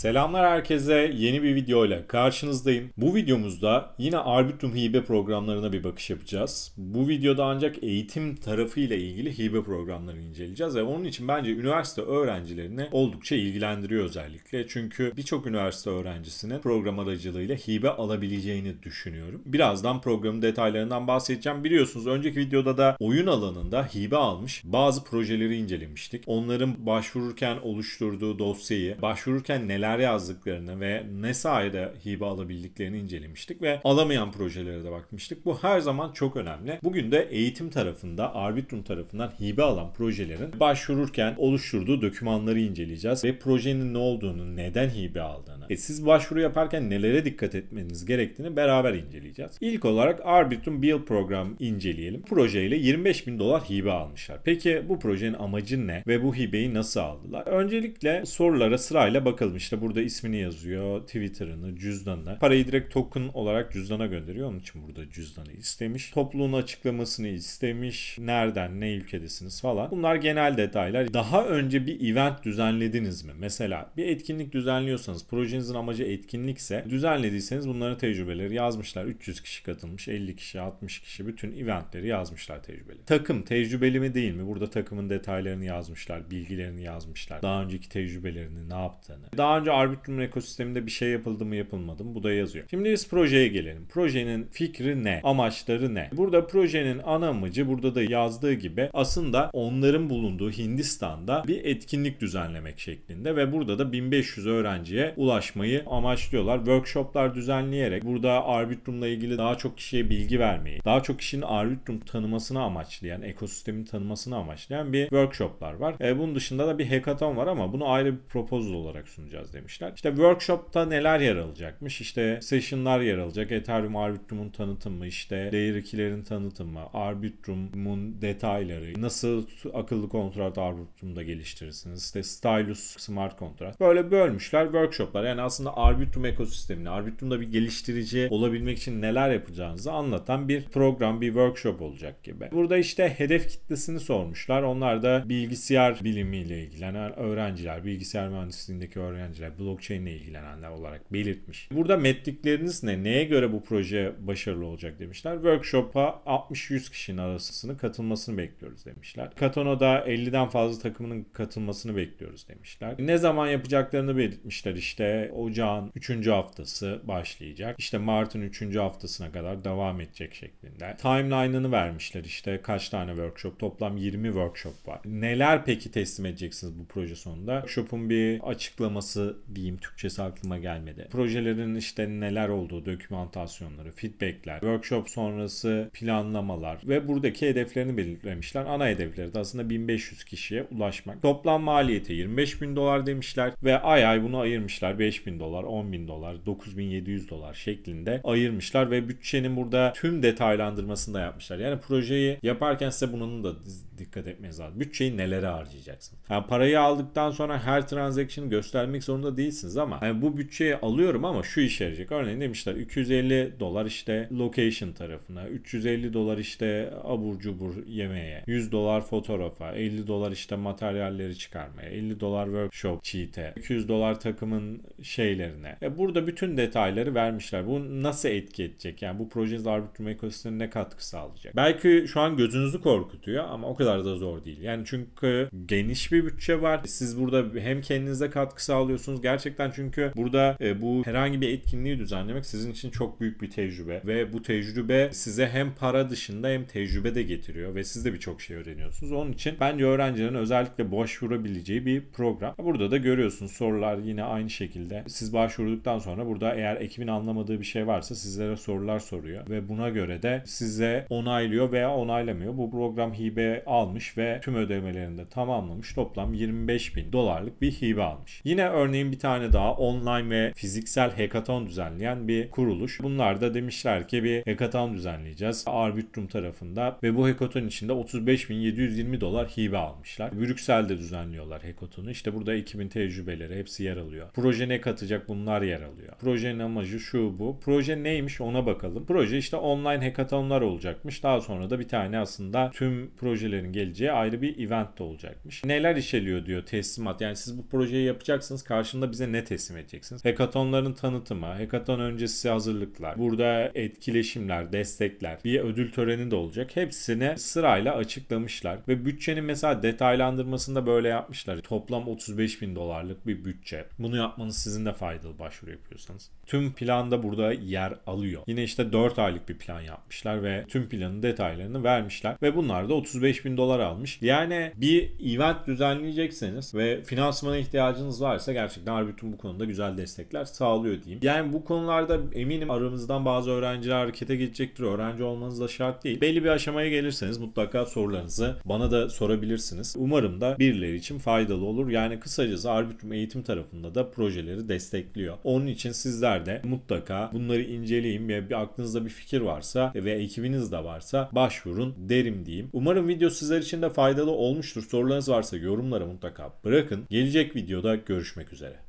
Selamlar herkese. Yeni bir video ile karşınızdayım. Bu videomuzda yine Arbitrum hibe programlarına bir bakış yapacağız. Bu videoda ancak eğitim tarafı ile ilgili hibe programlarını inceleyeceğiz ve onun için bence üniversite öğrencilerini oldukça ilgilendiriyor özellikle. Çünkü birçok üniversite öğrencisinin program aracılığıyla hibe alabileceğini düşünüyorum. Birazdan programın detaylarından bahsedeceğim. Biliyorsunuz önceki videoda da oyun alanında hibe almış bazı projeleri incelemiştik. Onların başvururken oluşturduğu dosyayı, başvururken neler neler yazdıklarını ve ne sayede hibe alabildiklerini incelemiştik ve alamayan projelere de bakmıştık. Bu her zaman çok önemli. Bugün de eğitim tarafında, Arbitrum tarafından hibe alan projelerin başvururken oluşturduğu dokümanları inceleyeceğiz ve projenin ne olduğunu, neden hibe aldığını, e siz başvuru yaparken nelere dikkat etmeniz gerektiğini beraber inceleyeceğiz. İlk olarak Arbitrum Build Program inceleyelim. Projeyle 25 bin dolar hibe almışlar. Peki bu projenin amacı ne ve bu hibeyi nasıl aldılar? Öncelikle sorulara sırayla bakalım. İşte burada ismini yazıyor, Twitter'ını, cüzdanına. Parayı direkt token olarak cüzdana gönderiyor. Onun için burada cüzdanı istemiş. Topluluğun açıklamasını istemiş. Nereden, ne ülkedesiniz falan. Bunlar genel detaylar. Daha önce bir event düzenlediniz mi? Mesela bir etkinlik düzenliyorsanız, projenizin amacı etkinlikse düzenlediyseniz bunların tecrübeleri yazmışlar. 300 kişi katılmış, 50 kişi, 60 kişi bütün eventleri yazmışlar tecrübeli. Takım tecrübeli mi değil mi? Burada takımın detaylarını yazmışlar, bilgilerini yazmışlar. Daha önceki tecrübelerini, ne yaptığını. Daha önce önce Arbitrum ekosisteminde bir şey yapıldı mı yapılmadı mı bu da yazıyor. Şimdi biz projeye gelelim. Projenin fikri ne? Amaçları ne? Burada projenin ana amacı burada da yazdığı gibi aslında onların bulunduğu Hindistan'da bir etkinlik düzenlemek şeklinde ve burada da 1500 öğrenciye ulaşmayı amaçlıyorlar. Workshoplar düzenleyerek burada Arbitrum'la ilgili daha çok kişiye bilgi vermeyi, daha çok kişinin Arbitrum tanımasını amaçlayan, ekosistemin tanımasını amaçlayan bir workshoplar var. E, bunun dışında da bir hackathon var ama bunu ayrı bir proposal olarak sunacağız demek demişler. İşte workshop'ta neler yer alacakmış? İşte session'lar yer alacak. Ethereum Arbitrum'un tanıtımı, işte Layer 2'lerin tanıtımı, Arbitrum'un detayları, nasıl akıllı kontrat Arbitrum'da geliştirirsiniz, işte Stylus smart kontrat. Böyle bölmüşler workshop'lar. Yani aslında Arbitrum ekosistemini, Arbitrum'da bir geliştirici olabilmek için neler yapacağınızı anlatan bir program, bir workshop olacak gibi. Burada işte hedef kitlesini sormuşlar. Onlar da bilgisayar bilimiyle ilgilenen öğrenciler, bilgisayar mühendisliğindeki öğrenciler, blockchain ile ilgilenenler olarak belirtmiş. Burada metrikleriniz ne? Neye göre bu proje başarılı olacak demişler. Workshop'a 60-100 kişinin arasını katılmasını bekliyoruz demişler. Katano'da 50'den fazla takımının katılmasını bekliyoruz demişler. Ne zaman yapacaklarını belirtmişler işte ocağın 3. haftası başlayacak. İşte Mart'ın 3. haftasına kadar devam edecek şeklinde. Timeline'ını vermişler işte kaç tane workshop toplam 20 workshop var. Neler peki teslim edeceksiniz bu proje sonunda? Workshop'un bir açıklaması diyeyim Türkçesi aklıma gelmedi. Projelerin işte neler olduğu, dokümantasyonları, feedbackler, workshop sonrası planlamalar ve buradaki hedeflerini belirlemişler. Ana hedefleri de aslında 1500 kişiye ulaşmak. Toplam maliyeti 25 bin dolar demişler ve ay ay bunu ayırmışlar. 5 bin dolar, 10 bin dolar, 9700 dolar şeklinde ayırmışlar ve bütçenin burada tüm detaylandırmasını da yapmışlar. Yani projeyi yaparken size bunun da dikkat etmeniz lazım. Bütçeyi nelere harcayacaksın? Yani parayı aldıktan sonra her transaction göstermek zorunda değilsiniz ama yani bu bütçeyi alıyorum ama şu işe yarayacak. Örneğin demişler 250 dolar işte location tarafına, 350 dolar işte abur cubur yemeğe, 100 dolar fotoğrafa, 50 dolar işte materyalleri çıkarmaya, 50 dolar workshop cheat'e, 200 dolar takımın şeylerine. E burada bütün detayları vermişler. Bu nasıl etki edecek? Yani bu projeniz Arbitrum ekosistemine ne katkı sağlayacak? Belki şu an gözünüzü korkutuyor ama o kadar kadar da zor değil. Yani çünkü geniş bir bütçe var. Siz burada hem kendinize katkı sağlıyorsunuz. Gerçekten çünkü burada e, bu herhangi bir etkinliği düzenlemek sizin için çok büyük bir tecrübe ve bu tecrübe size hem para dışında hem tecrübe de getiriyor ve siz de birçok şey öğreniyorsunuz. Onun için bence öğrencilerin özellikle başvurabileceği bir program. Burada da görüyorsunuz sorular yine aynı şekilde. Siz başvurduktan sonra burada eğer ekibin anlamadığı bir şey varsa sizlere sorular soruyor ve buna göre de size onaylıyor veya onaylamıyor. Bu program hibe al almış ve tüm ödemelerini de tamamlamış. Toplam 25 bin dolarlık bir hibe almış. Yine örneğin bir tane daha online ve fiziksel hekaton düzenleyen bir kuruluş. Bunlar da demişler ki bir hekaton düzenleyeceğiz Arbitrum tarafında ve bu hekaton içinde 35.720 dolar hibe almışlar. Brüksel'de düzenliyorlar hekatonu. İşte burada 2000 tecrübeleri hepsi yer alıyor. Proje ne katacak bunlar yer alıyor. Projenin amacı şu bu. Proje neymiş ona bakalım. Proje işte online hekatonlar olacakmış. Daha sonra da bir tane aslında tüm projelerin projenin geleceği ayrı bir event de olacakmış. Neler işeliyor diyor teslimat. Yani siz bu projeyi yapacaksınız karşında bize ne teslim edeceksiniz? Hekatonların tanıtımı, hekaton öncesi hazırlıklar, burada etkileşimler, destekler, bir ödül töreni de olacak. Hepsini sırayla açıklamışlar ve bütçenin mesela detaylandırmasında böyle yapmışlar. Toplam 35 bin dolarlık bir bütçe. Bunu yapmanız sizin de faydalı başvuru yapıyorsanız. Tüm planda burada yer alıyor. Yine işte 4 aylık bir plan yapmışlar ve tüm planın detaylarını vermişler ve bunlar da 35 bin bin dolar almış. Yani bir event düzenleyecekseniz ve finansmana ihtiyacınız varsa gerçekten Arbitrum bu konuda güzel destekler sağlıyor diyeyim. Yani bu konularda eminim aramızdan bazı öğrenciler harekete geçecektir. Öğrenci olmanız da şart değil. Belli bir aşamaya gelirseniz mutlaka sorularınızı bana da sorabilirsiniz. Umarım da birileri için faydalı olur. Yani kısacası Arbitrum eğitim tarafında da projeleri destekliyor. Onun için sizler de mutlaka bunları inceleyin ve bir aklınızda bir fikir varsa ve ekibiniz de varsa başvurun derim diyeyim. Umarım videosu sizler için de faydalı olmuştur. Sorularınız varsa yorumlara mutlaka bırakın. Gelecek videoda görüşmek üzere.